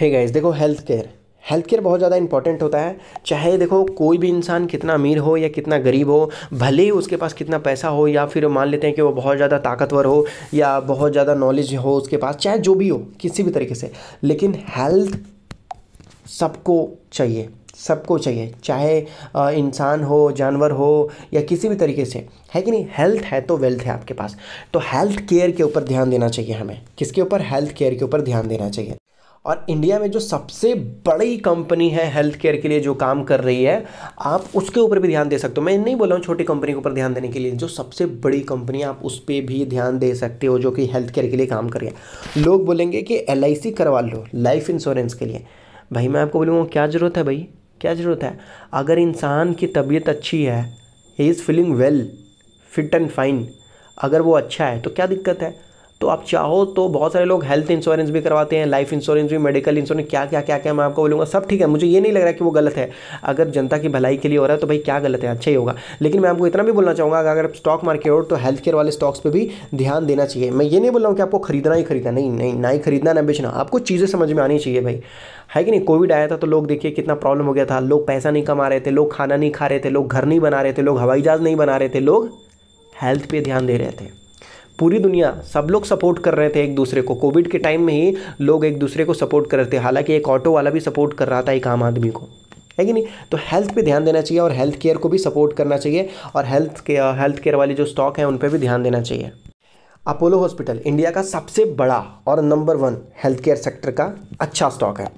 है गाइस देखो health care health care बहुत ज़्यादा इंपॉर्टेंट होता है चाहे देखो कोई भी इंसान कितना अमीर हो या कितना गरीब हो भले ही उसके पास कितना पैसा हो या फिर मान लेते हैं कि वो बहुत ज़्यादा ताकतवर हो या बहुत ज़्यादा नॉलेज हो उसके पास चाहे जो भी हो किसी भी तरीके से लेकिन हेल्थ सबको चाहिए सबको चाहिए चाहे इंसान हो जानवर हो या किसी भी तरीके से है कि नहीं हेल्थ है तो वेल्थ है आपके पास तो हेल्थ केयर के ऊपर ध्यान देना चाहिए हमें किसके ऊपर हेल्थ केयर के ऊपर ध्यान देना चाहिए और इंडिया में जो सबसे बड़ी कंपनी है हेल्थ केयर के लिए जो काम कर रही है आप उसके ऊपर भी ध्यान दे सकते हो मैं नहीं बोल रहा हूँ छोटी कंपनी के ऊपर ध्यान देने के लिए जो सबसे बड़ी कंपनी आप उस पर भी ध्यान दे सकते हो जो कि हेल्थ केयर के लिए काम कर रही है लोग बोलेंगे कि एल करवा लो लाइफ इंश्योरेंस के लिए भाई मैं आपको बोलूँगा क्या ज़रूरत है भाई क्या ज़रूरत है अगर इंसान की तबीयत अच्छी है he is feeling well fit and fine अगर वो अच्छा है तो क्या दिक्कत है तो आप चाहो तो बहुत सारे लोग हेल्थ इंश्योरेंस भी करवाते हैं लाइफ इंश्योरेंस भी मेडिकल इंश्योरेंस क्या क्या क्या क्या मैं आपको बोलूँगा सब ठीक है मुझे ये नहीं लग रहा कि वो गलत है अगर जनता की भलाई के लिए हो रहा है तो भाई क्या गलत है अच्छा ही होगा लेकिन मैं आपको इतना भी बोलना चाहूँगा अगर आप स्टॉक मार्केट हो तो हेल्थ केयर वाले स्टॉक्स पर भी ध्यान देना चाहिए मैं ये नहीं बोल रहा हूँ कि आपको खरीदना ही खरीदना नहीं नहीं ना ही खरीदना ना बेचना आपको चीज़ें समझ में आनी चाहिए भाई है कि नहीं कोविड आया था तो लोग देखिए कितना प्रॉब्लम हो गया था लोग पैसा नहीं कमा रहे थे लोग खाना नहीं खा रहे थे लोग घर नहीं बना रहे थे लोग हवाई जहाज़ नहीं बना रहे थे लोग हेल्थ पे ध्यान दे रहे थे पूरी दुनिया सब लोग सपोर्ट कर रहे थे एक दूसरे को कोविड के टाइम में ही लोग एक दूसरे को सपोर्ट कर रहे थे हालांकि एक ऑटो वाला भी सपोर्ट कर रहा था एक आम आदमी को है कि नहीं तो हेल्थ पे ध्यान देना चाहिए और हेल्थ केयर को भी सपोर्ट करना चाहिए और हेल्थ के हेल्थ केयर वाली जो स्टॉक है उन पर भी ध्यान देना चाहिए अपोलो हॉस्पिटल इंडिया का सबसे बड़ा और number one health care sector का अच्छा स्टॉक है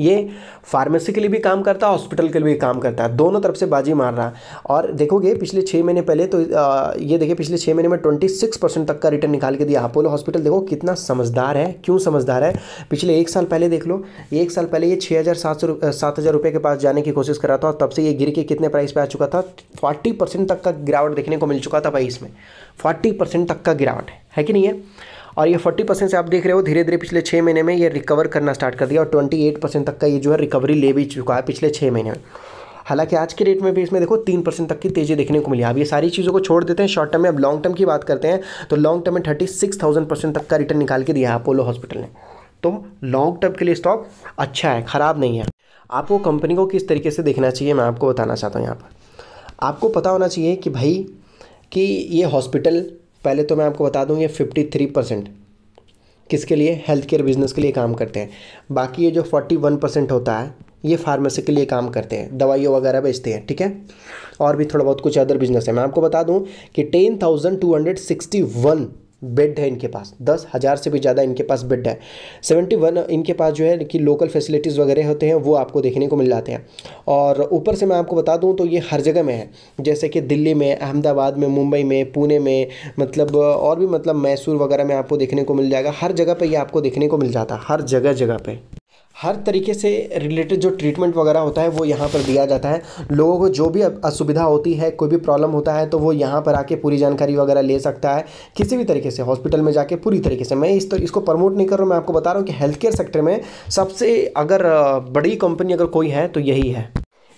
ये फार्मेसी के लिए भी काम करता है हॉस्पिटल के लिए भी काम करता है दोनों तरफ से बाजी मार रहा है और देखोगे पिछले छः महीने पहले तो ये देखिए पिछले छः महीने में ट्वेंटी सिक्स परसेंट तक का रिटर्न निकाल के दिया अपोलो हॉस्पिटल देखो कितना समझदार है क्यों समझदार है पिछले एक साल पहले देख लो एक साल पहले ये छः हज़ार सात सौ सात हज़ार रुपये के पास जाने की कोशिश कर रहा था और तब से ये गिर के कितने प्राइस पर आ चुका था फोर्टी परसेंट तक का गिरावट देखने को मिल चुका था भाई इसमें फोर्टी परसेंट तक का गिरावट है, है कि नहीं है और ये फोर्टी परसेंट से आप देख रहे हो धीरे धीरे पिछले छः महीने में ये रिकवर करना स्टार्ट कर दिया और ट्वेंटी एट परसेंट तक का ये जो है रिकवरी ले भी चुका है पिछले छः महीने में हालांकि आज के रेट में भी इसमें देखो तीन परसेंट तक की तेज़ी देखने को मिली अब ये सारी चीज़ों को छोड़ देते हैं शॉर्ट टर्म में अब लॉन्ग टर्म की बात करते हैं तो लॉन्ग टर्म में थर्टी सिक्स थाउजेंड परसेंट तक का रिटर्न निकाल के दिया है अपोलो हॉस्पिटल ने तो लॉन्ग टर्म के लिए स्टॉक अच्छा है ख़राब नहीं है आपको कंपनी को किस तरीके से देखना चाहिए मैं आपको बताना चाहता हूँ यहाँ पर आपको पता होना चाहिए कि भाई कि ये हॉस्पिटल पहले तो मैं आपको बता दूँ ये फिफ्टी थ्री परसेंट किसके लिए हेल्थ केयर बिजनेस के लिए काम करते हैं बाकी ये जो फोर्टी वन परसेंट होता है ये फार्मेसी के लिए काम करते हैं दवाइयों वगैरह बेचते हैं ठीक है और भी थोड़ा बहुत कुछ अदर बिजनेस है मैं आपको बता दूँ कि ten thousand two hundred sixty one bed है इनके पास दस हज़ार से भी ज़्यादा इनके पास बेड है सेवेंटी वन इनके पास जो है कि लोकल फैसिलिटीज़ वगैरह होते हैं वो आपको देखने को मिल जाते हैं और ऊपर से मैं आपको बता दूं तो ये हर जगह में है जैसे कि दिल्ली में अहमदाबाद में मुंबई में पुणे में मतलब और भी मतलब मैसूर वगैरह में आपको देखने को मिल जाएगा हर जगह पर यह आपको देखने को मिल जाता है हर जगह जगह पर हर तरीके से रिलेटेड जो ट्रीटमेंट वगैरह होता है वो यहाँ पर दिया जाता है लोगों को जो भी असुविधा होती है कोई भी प्रॉब्लम होता है तो वो यहाँ पर आके पूरी जानकारी वगैरह ले सकता है किसी भी तरीके से हॉस्पिटल में जाके पूरी तरीके से मैं इस तो इसको प्रमोट नहीं कर रहा हूँ मैं आपको बता रहा हूँ कि हेल्थ केयर सेक्टर में सबसे अगर बड़ी कंपनी अगर कोई है तो यही है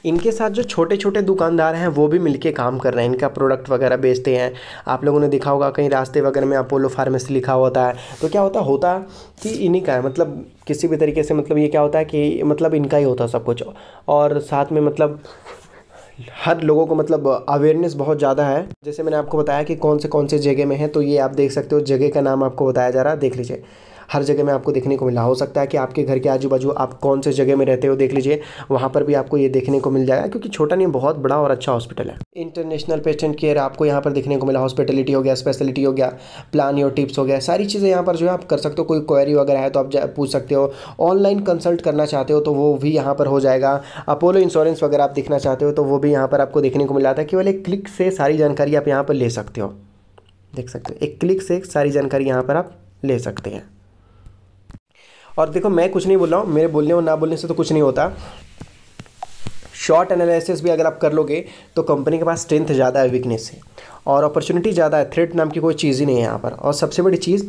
इनके साथ जो छोटे छोटे दुकानदार हैं वो भी मिलके काम कर रहे हैं इनका प्रोडक्ट वगैरह बेचते हैं आप लोगों ने देखा होगा कहीं रास्ते वगैरह में अपोलो फार्मेसी लिखा होता है तो क्या होता होता कि इन्हीं का है मतलब किसी भी तरीके से मतलब ये क्या होता है कि मतलब इनका ही होता सब कुछ और साथ में मतलब हर लोगों को मतलब अवेयरनेस बहुत ज़्यादा है जैसे मैंने आपको बताया कि कौन से कौन से जगह में है तो ये आप देख सकते हो जगह का नाम आपको बताया जा रहा है देख लीजिए हर जगह में आपको देखने को मिला हो सकता है कि आपके घर के आजू बाजू आप कौन से जगह में रहते हो देख लीजिए वहाँ पर भी आपको ये देखने को मिल जाएगा क्योंकि छोटा नहीं बहुत बड़ा और अच्छा हॉस्पिटल है इंटरनेशनल पेशेंट केयर आपको यहाँ पर देखने को मिला हॉस्पिटलिटी हो गया स्पेशलिटी हो गया प्लान योर टिप्स हो गया सारी चीज़ें यहाँ पर जो है आप कर सकते हो कोई क्वेरी वगैरह है तो आप पूछ सकते हो ऑनलाइन कंसल्ट करना चाहते हो तो वो भी यहाँ पर हो जाएगा अपोलो इंश्योरेंस वगैरह आप देखना चाहते हो तो वो भी यहाँ पर आपको देखने को मिल जाता है केवल एक क्लिक से सारी जानकारी आप यहाँ पर ले सकते हो देख सकते हो एक क्लिक से सारी जानकारी यहाँ पर आप ले सकते हैं और देखो मैं कुछ नहीं बोल रहा हूँ मेरे बोलने और ना बोलने से तो कुछ नहीं होता शॉर्ट एनालिसिस भी अगर आप कर लोगे तो कंपनी के पास स्ट्रेंथ ज़्यादा है वीकनेस से और अपॉर्चुनिटी ज़्यादा है थ्रेट नाम की कोई चीज़ ही नहीं है यहाँ पर और सबसे बड़ी चीज़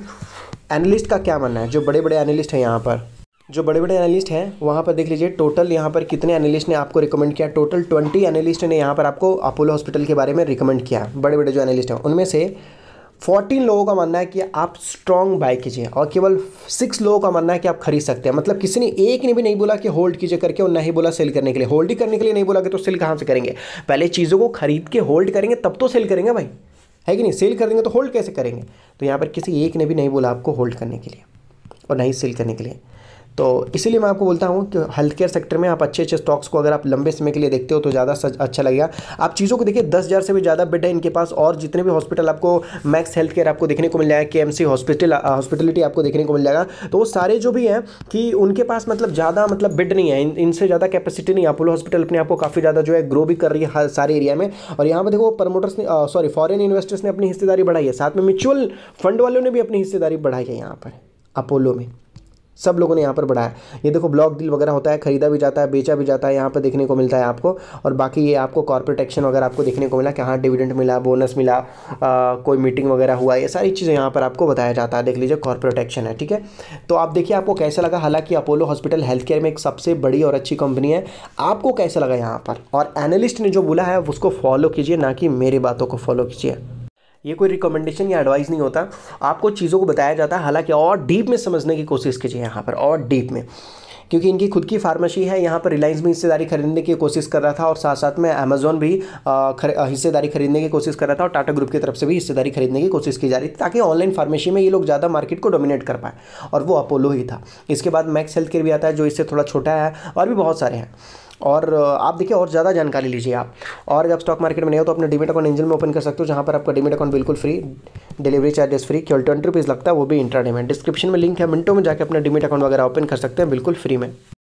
एनालिस्ट का क्या मानना है जो बड़े बड़े एनालिस्ट हैं यहाँ पर जो बड़े बड़े एनालिस्ट हैं वहाँ पर देख लीजिए टोटल यहाँ पर कितने एनालिस्ट ने आपको रिकमेंड किया टोटल ट्वेंटी एनालिस्ट ने यहाँ पर आपको अपोलो हॉस्पिटल के बारे में रिकमेंड किया बड़े बड़े जो एनालिस्ट हैं उनमें से फोर्टीन लोगों का मानना है कि आप स्ट्रॉन्ग बाय कीजिए और केवल सिक्स लोगों का मानना है कि आप खरीद सकते हैं मतलब किसी ने एक ने भी नहीं बोला कि होल्ड कीजिए करके और नहीं बोला सेल करने के लिए होल्ड ही करने के लिए नहीं बोला कि तो सेल कहाँ से करेंगे पहले चीज़ों को खरीद के होल्ड करेंगे तब तो सेल करेंगे भाई है कि नहीं सेल कर देंगे तो होल्ड कैसे करेंगे तो यहाँ पर किसी एक ने भी नहीं बोला आपको होल्ड करने के लिए और नहीं सेल करने के लिए तो इसीलिए मैं आपको बोलता हूँ कि हेल्थ केयर सेक्टर में आप अच्छे अच्छे स्टॉक्स को अगर आप लंबे समय के लिए देखते हो तो ज़्यादा अच्छा लगेगा आप चीज़ों को देखिए दस हज़ार से भी ज़्यादा बेड है इनके पास और जितने भी हॉस्पिटल आपको मैक्स हेल्थ केयर आपको देखने को मिल जाएगा के एम सी हॉस्पिटल हॉस्पिटलिटी आपको देखने को मिल जाएगा तो वो सारे जो भी हैं कि उनके पास मतलब ज़्यादा मतलब बेड नहीं है इनसे ज़्यादा कैपेसिटी नहीं अपोलो हॉस्पिटल अपने आपको काफ़ी ज़्यादा जो है ग्रो भी कर रही है हर सारे एरिया में और यहाँ पर देखो प्रमोटर्स ने सॉरी फॉरन इन्वेस्टर्स ने अपनी हिस्सेदारी बढ़ाई है साथ में म्यूचुअल फंड वालों ने भी अपनी हिस्सेदारी बढ़ाई है यहाँ पर अपोलो में सब लोगों ने यहाँ पर बढ़ाया ये देखो ब्लॉक डील वगैरह होता है खरीदा भी जाता है बेचा भी जाता है यहाँ पर देखने को मिलता है आपको और बाकी ये आपको कॉर्पोरेट एक्शन वगैरह आपको देखने को मिला कि हाँ डिविडेंड मिला बोनस मिला आ, कोई मीटिंग वगैरह हुआ ये सारी चीज़ें यहाँ पर आपको बताया जाता है देख लीजिए कॉर्पोरेट एक्शन है ठीक है तो आप देखिए आपको कैसा लगा हालांकि अपोलो हॉस्पिटल हेल्थ केयर में एक सबसे बड़ी और अच्छी कंपनी है आपको कैसा लगा यहाँ पर और एनालिस्ट ने जो बोला है उसको फॉलो कीजिए ना कि मेरी बातों को फॉलो कीजिए ये कोई रिकमेंडेशन या एडवाइस नहीं होता आपको चीज़ों को बताया जाता है हालांकि और डीप में समझने की कोशिश कीजिए यहाँ पर और डीप में क्योंकि इनकी खुद की फार्मेसी है यहाँ पर रिलायंस भी हिस्सेदारी खरीदने की कोशिश कर रहा था और साथ साथ में अमेजोन भी हिस्सेदारी खरीदने की कोशिश कर रहा था और टाटा ग्रुप की तरफ से भी हिस्सेदारी खरीदने की कोशिश की जा रही थी ताकि ऑनलाइन फार्मेसी में ये लोग ज़्यादा मार्केट को डोमिनेट कर पाए और वो अपोलो ही था इसके बाद मैक्स हेल्थ केयर भी आता है जो इससे थोड़ा छोटा है और भी बहुत सारे हैं और आप देखिए और ज़्यादा जानकारी लीजिए आप और जब स्टॉक मार्केट में नहीं हो तो अपने डिमेट अकाउंट एंजल में ओपन कर सकते हो जहाँ पर आपका डिमेट अकाउंट बिल्कुल फ्री डिलीवरी चार्जेस फ्री केवल ट्वेंटी रुपीज़ लगता है वो भी इंट्रा डिमेंट डिस्क्रिप्शन में लिंक है मिनटों में जाकर अपना डिमेट अकाउंट वगैरह ओपन कर सकते हैं बिल्कुल फ्री में